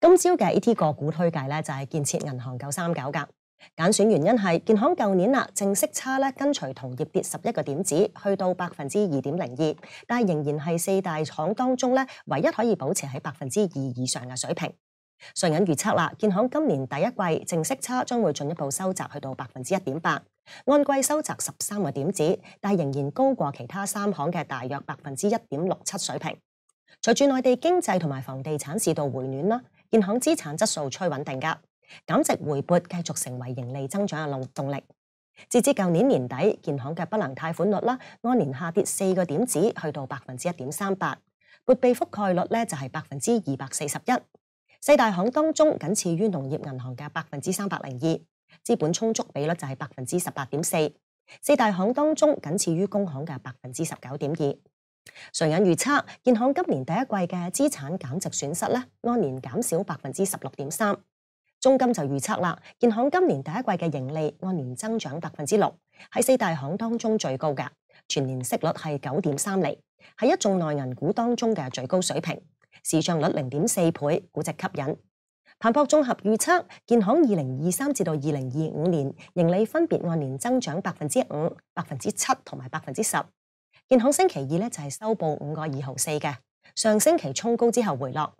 今朝嘅 E T 个股推介咧，就系建设银行九三九噶拣选原因系建行旧年啦，正息差咧跟随同业跌十一个点子，去到百分之二点零二，但系仍然系四大行当中咧唯一可以保持喺百分之二以上嘅水平。上银预测啦，建行今年第一季净息差将会进一步收窄去到百分之一点八，按季收窄十三个点子，但系仍然高过其他三行嘅大约百分之一点六七水平。随住内地经济同埋房地产市道回暖啦。建行资产质素趋稳定，噶减值回拨继续成为盈利增长嘅动力。截至旧年年底，建行嘅不良贷款率啦，按年下跌四个点子，去到百分之一点三八，拨备覆盖率咧就系百分之二百四十一。四大行当中仅次于农业银行嘅百分之三百零二，资本充足比率就系百分之十八点四。四大行当中仅次于工行嘅百分之十九点二。上人预测建行今年第一季嘅资产减值损失咧，按年减少百分之十六点三。中金就预测啦，建行今年第一季嘅盈利按年增长百分之六，喺四大行当中最高噶。全年息率系九点三厘，系一众内银股当中嘅最高水平，市漲率零点四倍，估值吸引。彭博综合预测，建行二零二三至到二零二五年盈利分别按年增长百分之五、百分之七同埋百分之十。健康星期二咧就系收报五个二毫四嘅，上星期冲高之后回落，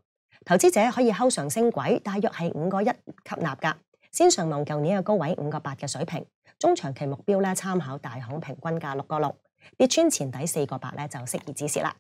投资者可以 h 上升轨，大约系五个一吸纳噶，先上望旧年嘅高位五个八嘅水平，中长期目标咧参考大行平均价六个六，跌穿前底四个八咧就适宜止蚀啦。